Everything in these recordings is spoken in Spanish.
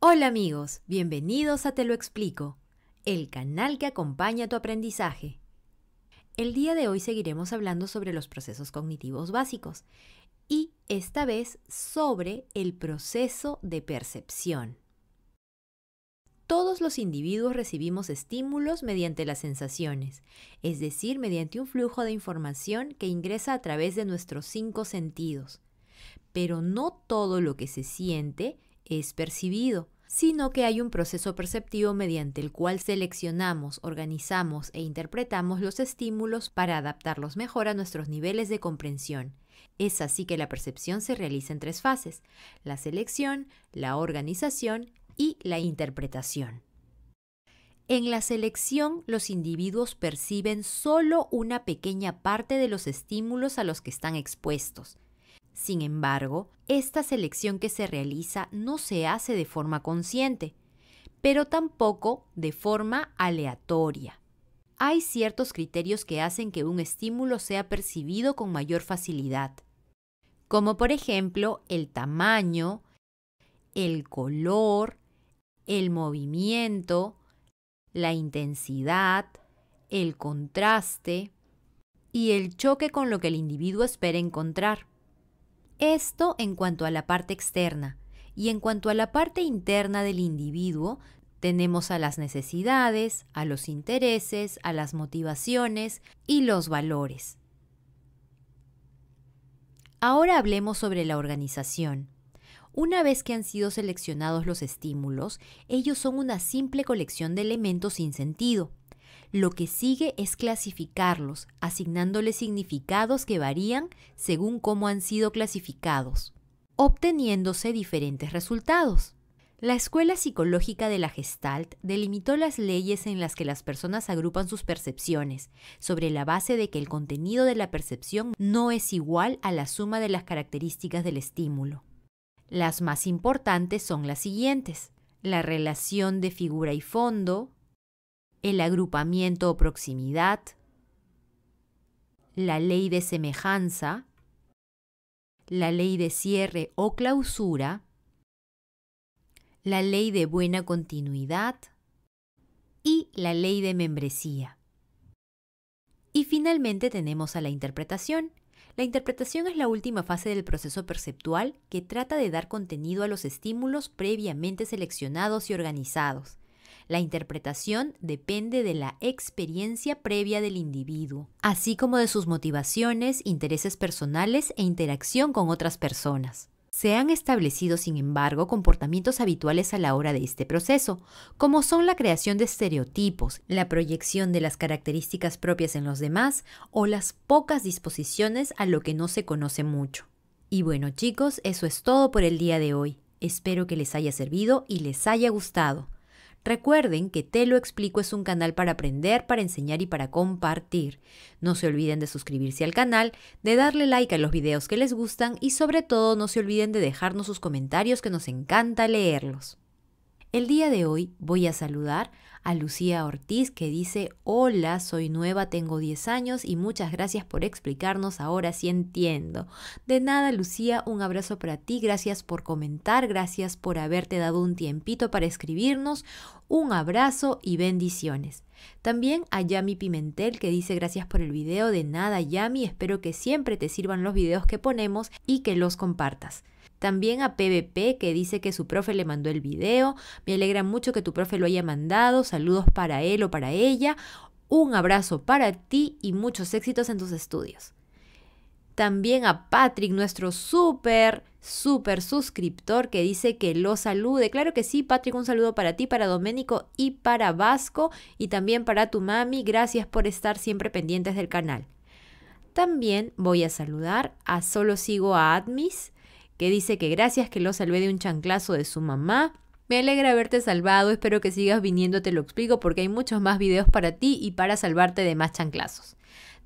Hola amigos, bienvenidos a Te lo explico, el canal que acompaña tu aprendizaje. El día de hoy seguiremos hablando sobre los procesos cognitivos básicos y esta vez sobre el proceso de percepción. Todos los individuos recibimos estímulos mediante las sensaciones, es decir, mediante un flujo de información que ingresa a través de nuestros cinco sentidos. Pero no todo lo que se siente es percibido, sino que hay un proceso perceptivo mediante el cual seleccionamos, organizamos e interpretamos los estímulos para adaptarlos mejor a nuestros niveles de comprensión. Es así que la percepción se realiza en tres fases, la selección, la organización y la interpretación. En la selección, los individuos perciben solo una pequeña parte de los estímulos a los que están expuestos. Sin embargo, esta selección que se realiza no se hace de forma consciente, pero tampoco de forma aleatoria. Hay ciertos criterios que hacen que un estímulo sea percibido con mayor facilidad, como por ejemplo el tamaño, el color, el movimiento, la intensidad, el contraste y el choque con lo que el individuo espera encontrar. Esto en cuanto a la parte externa. Y en cuanto a la parte interna del individuo, tenemos a las necesidades, a los intereses, a las motivaciones y los valores. Ahora hablemos sobre la organización. Una vez que han sido seleccionados los estímulos, ellos son una simple colección de elementos sin sentido. Lo que sigue es clasificarlos, asignándoles significados que varían según cómo han sido clasificados, obteniéndose diferentes resultados. La escuela psicológica de la Gestalt delimitó las leyes en las que las personas agrupan sus percepciones, sobre la base de que el contenido de la percepción no es igual a la suma de las características del estímulo. Las más importantes son las siguientes. La relación de figura y fondo, el agrupamiento o proximidad, la ley de semejanza, la ley de cierre o clausura, la ley de buena continuidad y la ley de membresía. Y finalmente tenemos a la interpretación. La interpretación es la última fase del proceso perceptual que trata de dar contenido a los estímulos previamente seleccionados y organizados. La interpretación depende de la experiencia previa del individuo, así como de sus motivaciones, intereses personales e interacción con otras personas. Se han establecido, sin embargo, comportamientos habituales a la hora de este proceso, como son la creación de estereotipos, la proyección de las características propias en los demás o las pocas disposiciones a lo que no se conoce mucho. Y bueno chicos, eso es todo por el día de hoy. Espero que les haya servido y les haya gustado. Recuerden que Te lo explico es un canal para aprender, para enseñar y para compartir. No se olviden de suscribirse al canal, de darle like a los videos que les gustan y sobre todo no se olviden de dejarnos sus comentarios que nos encanta leerlos. El día de hoy voy a saludar a Lucía Ortiz que dice, hola, soy nueva, tengo 10 años y muchas gracias por explicarnos, ahora si entiendo. De nada, Lucía, un abrazo para ti, gracias por comentar, gracias por haberte dado un tiempito para escribirnos, un abrazo y bendiciones. También a Yami Pimentel que dice gracias por el video de nada Yami, espero que siempre te sirvan los videos que ponemos y que los compartas. También a PBP que dice que su profe le mandó el video, me alegra mucho que tu profe lo haya mandado, saludos para él o para ella, un abrazo para ti y muchos éxitos en tus estudios. También a Patrick, nuestro súper, súper suscriptor que dice que lo salude. Claro que sí, Patrick, un saludo para ti, para Doménico y para Vasco y también para tu mami. Gracias por estar siempre pendientes del canal. También voy a saludar a Solo Sigo a Admis, que dice que gracias que lo salvé de un chanclazo de su mamá. Me alegra haberte salvado, espero que sigas viniendo, te lo explico porque hay muchos más videos para ti y para salvarte de más chanclazos.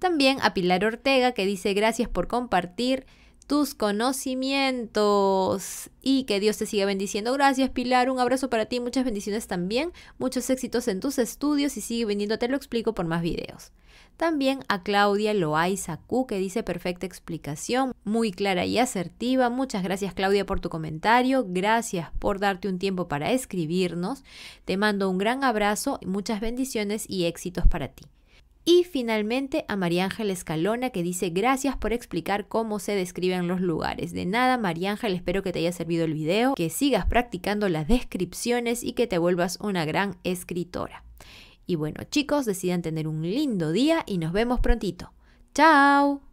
También a Pilar Ortega que dice gracias por compartir tus conocimientos y que Dios te siga bendiciendo. Gracias Pilar, un abrazo para ti, muchas bendiciones también, muchos éxitos en tus estudios y sigue viniendo, te lo explico por más videos. También a Claudia Loaiza que dice perfecta explicación, muy clara y asertiva. Muchas gracias Claudia por tu comentario, gracias por darte un tiempo para escribirnos. Te mando un gran abrazo, y muchas bendiciones y éxitos para ti. Y finalmente a María Ángel Escalona que dice gracias por explicar cómo se describen los lugares. De nada María Ángel, espero que te haya servido el video, que sigas practicando las descripciones y que te vuelvas una gran escritora. Y bueno chicos, decidan tener un lindo día y nos vemos prontito. ¡Chao!